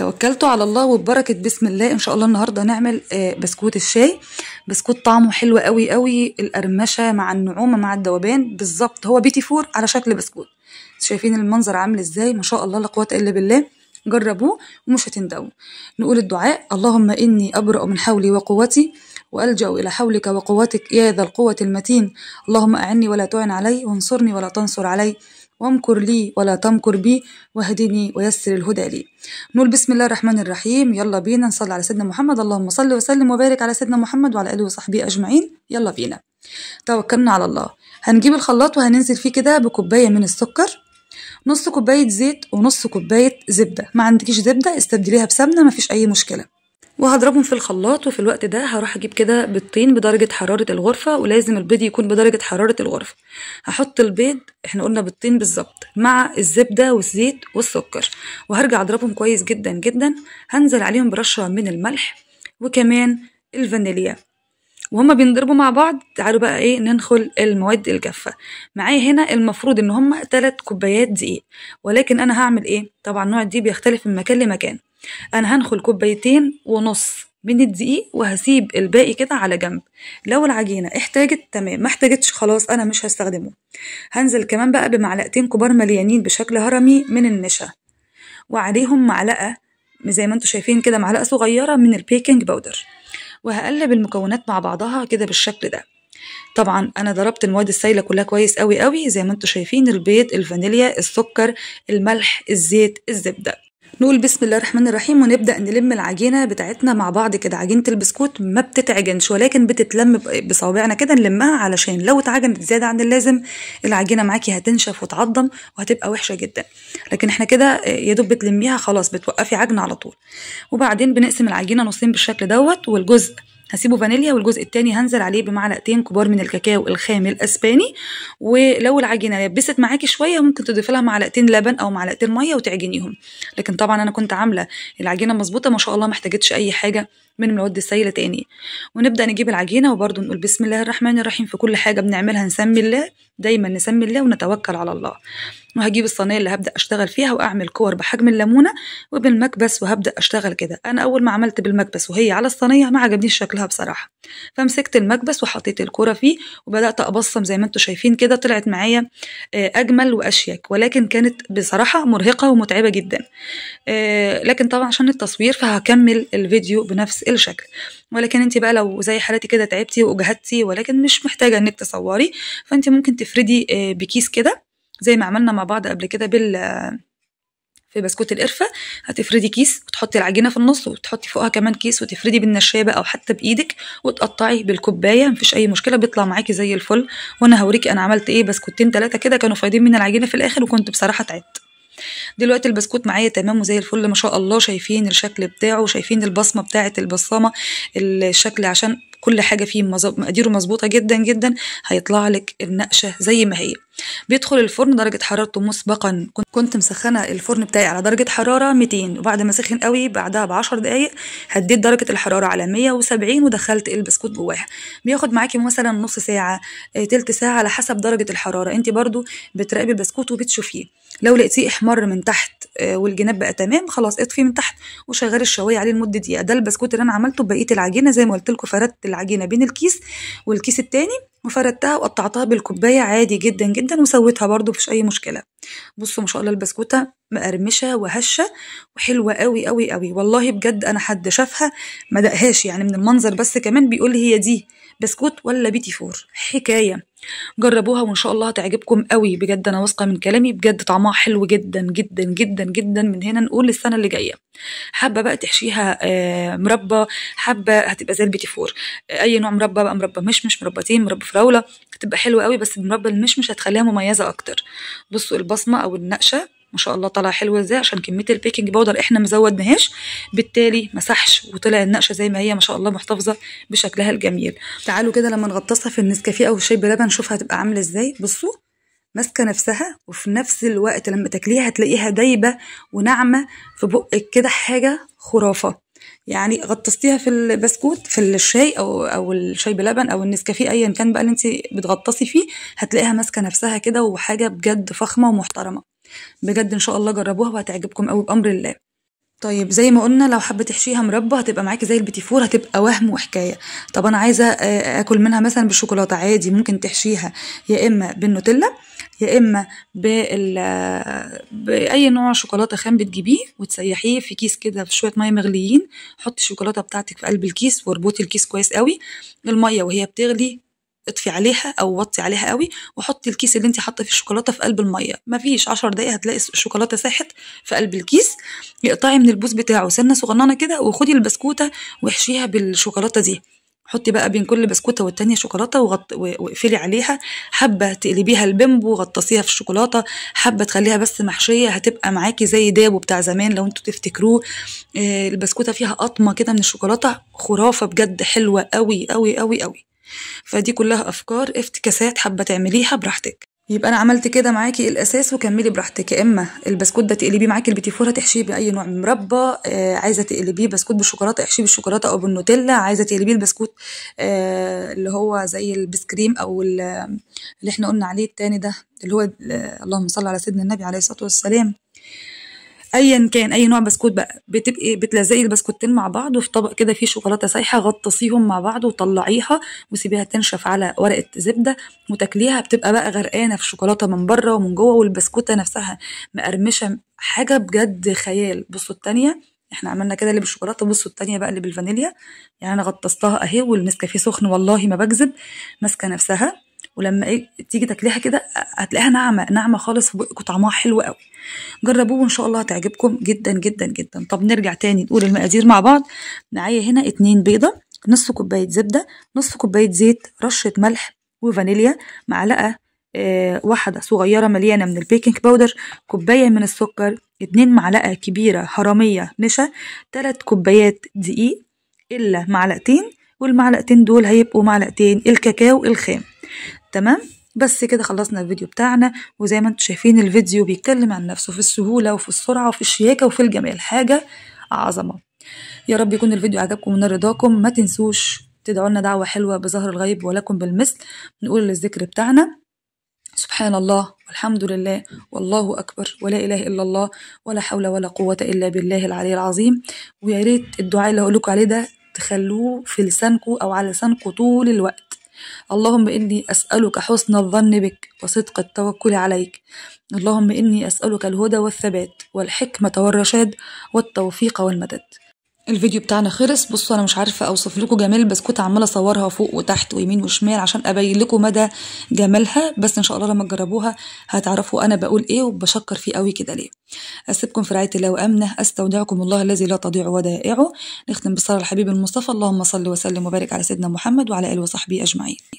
توكلتوا على الله وبركة بسم الله ان شاء الله النهاردة نعمل آه، بسكوت الشاي بسكوت طعمه حلو قوي قوي القرمشة مع النعومة مع الدوبان بالظبط هو بيتي فور على شكل بسكوت شايفين المنظر عامل ازاي ما شاء الله لا قوة الا بالله جربوه ومش هتندموا نقول الدعاء اللهم اني ابرأ من حولي وقوتي وألجأ إلى حولك وقوتك يا ذا القوة المتين اللهم أعني ولا تعن علي وانصرني ولا تنصر علي وامكر لي ولا تمكر بي واهدني ويسر الهدى لي نقول بسم الله الرحمن الرحيم يلا بينا نصلي على سيدنا محمد اللهم صل وسلم وبارك على سيدنا محمد وعلى اله وصحبه اجمعين يلا بينا توكلنا على الله هنجيب الخلاط وهننزل فيه كده بكوبايه من السكر نص كوبايه زيت ونص كوبايه زبده ما عندكيش زبده استبدليها بسمنه مفيش اي مشكله وهضربهم في الخلاط وفي الوقت ده هروح اجيب كده بيضتين بدرجة حرارة الغرفة ولازم البيض يكون بدرجة حرارة الغرفة هحط البيض احنا قلنا بيضتين بالظبط مع الزبدة والزيت والسكر وهرجع اضربهم كويس جدا جدا هنزل عليهم برشة من الملح وكمان الفانيليا وهما بينضربوا مع بعض تعالوا بقى ايه ننخل المواد الجافة معايا هنا المفروض ان هما تلات كوبايات دقيق ولكن انا هعمل ايه طبعا النوع دي بيختلف من مكان لمكان انا هنخل كوبايتين ونص من الدقيق وهسيب الباقي كده على جنب لو العجينة احتاجت تمام ما احتاجتش خلاص انا مش هستخدمه هنزل كمان بقى بمعلقتين كبار مليانين بشكل هرمي من النشا وعليهم معلقة زي ما انتوا شايفين كده معلقة صغيرة من البيكنج باودر وهقلب المكونات مع بعضها كده بالشكل ده طبعا انا ضربت المواد السائله كلها كويس قوي قوي زي ما انتم شايفين البيض الفانيليا السكر الملح الزيت الزبده نقول بسم الله الرحمن الرحيم ونبدأ نلم العجينة بتاعتنا مع بعض كده عجينة البسكوت ما بتتعجنش ولكن بتتلم بصوابعنا كده نلمها علشان لو اتعجنت زيادة عن اللازم العجينة معاكي هتنشف وتعضم وهتبقى وحشة جدا لكن احنا كده آه، يا دوب بتلميها خلاص بتوقفي عجن على طول وبعدين بنقسم العجينة نصين بالشكل دوت والجزء هسيبه فانيليا والجزء التاني هنزل عليه بمعلقتين كبار من الكاكاو الخام الاسباني ولو العجينه لبست معاكي شويه ممكن تضيف لها معلقتين لبن او معلقتين ميه وتعجنيهم لكن طبعا انا كنت عامله العجينه مظبوطه ما شاء الله ما احتاجتش اي حاجه من العود السائلة تاني ونبدأ نجيب العجينة وبرضه نقول بسم الله الرحمن الرحيم في كل حاجة بنعملها نسمي الله دايما نسمي الله ونتوكل على الله وهجيب الصينية اللي هبدأ أشتغل فيها وأعمل كور بحجم الليمونة وبالمكبس وهبدأ أشتغل كده أنا أول ما عملت بالمكبس وهي على الصينية ما عجبنيش شكلها بصراحة فمسكت المكبس وحطيت الكورة فيه وبدأت أبصم زي ما انتوا شايفين كده طلعت معايا آه، أجمل وأشيك ولكن كانت بصراحة مرهقة ومتعبة جدا آه، لكن طبعا عشان التصوير فهكمل الفيديو بنفس له شكل ولكن انت بقى لو زي حالتي كده تعبتي واجهدتي ولكن مش محتاجه انك تصوري فانت ممكن تفردي آه، بكيس كده زي ما عملنا مع بعض قبل كده بال في بسكوت القرفة هتفردي كيس وتحطي العجينة في النص وتحطي فوقها كمان كيس وتفردي بالنشابة أو حتى بإيدك وتقطعي بالكوباية مفيش أي مشكلة بيطلع معاكي زي الفل وأنا هوريكي أنا عملت إيه بسكوتين تلاتة كده كانوا فايضين من العجينة في الآخر وكنت بصراحة تعبت دلوقتي البسكوت معايا تمام وزي الفل ما شاء الله شايفين الشكل بتاعه وشايفين البصمه بتاعه البصامه الشكل عشان كل حاجه فيه مقاديره مظبوطه جدا جدا هيطلع لك النقشه زي ما هي بيدخل الفرن درجة حرارته مسبقا كنت مسخنة الفرن بتاعي على درجة حرارة 200 وبعد ما سخن قوي بعدها 10 دقايق هديت درجة الحرارة على 170 ودخلت البسكوت جواها بياخد معاكي مثلا نص ساعة آه، تلت ساعة على حسب درجة الحرارة انت برضو بتراقبي البسكوت وبتشوفيه لو لقيتيه احمر من تحت آه، والجناب بقى تمام خلاص اطفي من تحت وشغلي الشوايه عليه لمده دقيقه ده البسكوت اللي انا عملته ببقيه العجينه زي ما قلت لكم فردت العجينه بين الكيس والكيس التاني وفردتها وقطعتها بالكوباية عادي جدا جدا وسويتها برضو مفيش أي مشكلة بصوا ما شاء الله البسكوتة مقرمشة وهشة وحلوة قوي قوي قوي والله بجد أنا حد شافها ما دقهاش يعني من المنظر بس كمان بيقول هي دي بسكوت ولا بيتي فور حكاية جربوها وان شاء الله هتعجبكم قوي بجد انا واثقه من كلامي بجد طعمها حلو جدا جدا جدا جدا من هنا نقول للسنه اللي جايه حابه بقى تحشيها آه، مربى حابه هتبقى زي البيتي فور آه، اي نوع مربى بقى مربى مشمش مربتين مربى فراوله هتبقى حلوه قوي بس المربى المشمش هتخليها مميزه اكتر بصوا البصمه او النقشه ما شاء الله طلع حلو ازاي عشان كميه البيكنج باودر احنا ما زودناهاش بالتالي مسحش وطلع النقشه زي ما هي ما شاء الله محتفظه بشكلها الجميل تعالوا كده لما نغطسها في النسكافيه او الشاي بلبن شوف هتبقى عامله ازاي بصوا ماسكه نفسها وفي نفس الوقت لما تاكليها هتلاقيها دايبه وناعمه في بقك كده حاجه خرافه يعني غطستيها في البسكوت في الشاي او او الشاي بلبن او النسكافيه ايا كان بقى اللي انت بتغطسي فيه هتلاقيها ماسكه نفسها كده وحاجه بجد فخمه ومحترمه بجد ان شاء الله جربوها وهتعجبكم قوي بامر الله طيب زي ما قلنا لو حابه تحشيها مربى هتبقى معاكي زي البيتي فور هتبقى وهم وحكايه طب انا عايزه آه، اكل منها مثلا بالشوكولاته عادي ممكن تحشيها يا اما بالنوتيلا يا اما بال آه، باي نوع شوكولاته خام بتجيبيه وتسيحيه في كيس كده في شويه ميه مغليين حطي الشوكولاته بتاعتك في قلب الكيس واربطي الكيس كويس قوي الميه وهي بتغلي اطفي عليها او وطي عليها قوي وحطي الكيس اللي انت حاطه فيه الشوكولاته في قلب الميه مفيش 10 دقايق هتلاقي الشوكولاته ساحت في قلب الكيس اقطعي من البوز بتاعه سنه صغننه كده وخدي البسكوته واحشيها بالشوكولاته دي حطي بقى بين كل بسكوته والتانيه شوكولاته وغط... واقفلي عليها حبه تقلبيها البيمبو غطسيها في الشوكولاته حبه تخليها بس محشيه هتبقى معاكي زي دابو بتاع زمان لو انتوا تفتكروه آه، البسكوته فيها قطمه كده من الشوكولاته خرافه بجد حلوه قوي قوي قوي قوي فدي كلها أفكار افتكاسات حابة تعمليها براحتك يبقى انا عملت كده معاكي الاساس وكملي براحتك يا اما البسكوت ده تقلبيه معاكي البيتي فور هتحشيه باي نوع من مربى آه عايزه تقلبيه بسكوت بالشوكولاته احشيه بالشوكولاته او بالنوتيلا عايزه تقلبيه البسكوت آه اللي هو زي البسكريم او اللي احنا قلنا عليه التاني ده اللي هو اللهم صل على سيدنا النبي عليه الصلاه والسلام ايا كان اي نوع بسكوت بقى بتبقي بتلزقي البسكوتين مع بعض وفي طبق كده فيه شوكولاته سايحه غطسيهم مع بعض وطلعيها وسيبيها تنشف على ورقه زبده وتاكليها بتبقى بقى غرقانه في الشوكولاته من بره ومن جوه والبسكوته نفسها مقرمشه حاجه بجد خيال بصوا الثانيه احنا عملنا كده اللي بالشوكولاته بصوا الثانيه بقى اللي بالفانيليا يعني انا غطستها اهي والنسكافيه سخن والله ما بكذب ماسكه نفسها ولما إيه تيجي تاكليها كده هتلاقيها ناعمه ناعمه خالص في بقك وطعمها حلو قوي جربوه وان شاء الله هتعجبكم جدا جدا جدا طب نرجع تاني نقول المقادير مع بعض معايا هنا اتنين بيضه نص كوبايه زبده نص كوبايه زيت رشه ملح وفانيليا معلقه آه واحدة صغيرة مليانة من البيكنج باودر كوباية من السكر اتنين معلقة كبيرة حرامية نشا تلات كوبايات دقيق إلا معلقتين والمعلقتين دول هيبقوا معلقتين الكاكاو الخام تمام بس كده خلصنا الفيديو بتاعنا وزي ما انتم شايفين الفيديو بيتكلم عن نفسه في السهولة وفي السرعة وفي الشياكة وفي الجمال حاجة عظمة يا رب يكون الفيديو عجبكم من رضاكم ما تنسوش تدعوا لنا دعوة حلوة بظهر الغيب ولكم بالمثل نقول للذكر بتاعنا سبحان الله والحمد لله والله أكبر ولا إله إلا الله ولا حول ولا قوة إلا بالله العلي العظيم ويا ريت الدعاء اللي هقولكوا عليه ده تخلوه في لسانكوا أو على لسانكوا طول الوقت اللهم إني أسألك حسن الظن بك وصدق التوكل عليك اللهم إني أسألك الهدى والثبات والحكمة والرشاد والتوفيق والمدد الفيديو بتاعنا خلص بصوا انا مش عارفه اوصف لكم جمال البسكوت عماله اصورها فوق وتحت ويمين وشمال عشان ابين لكم مدى جمالها بس ان شاء الله لما تجربوها هتعرفوا انا بقول ايه وبشكر فيه قوي كده ليه اسيبكم في رعايه الله وامنه استودعكم الله الذي لا تضيع ودائعه نختم بصلاه الحبيب المصطفى اللهم صل وسلم وبارك على سيدنا محمد وعلى اله وصحبه اجمعين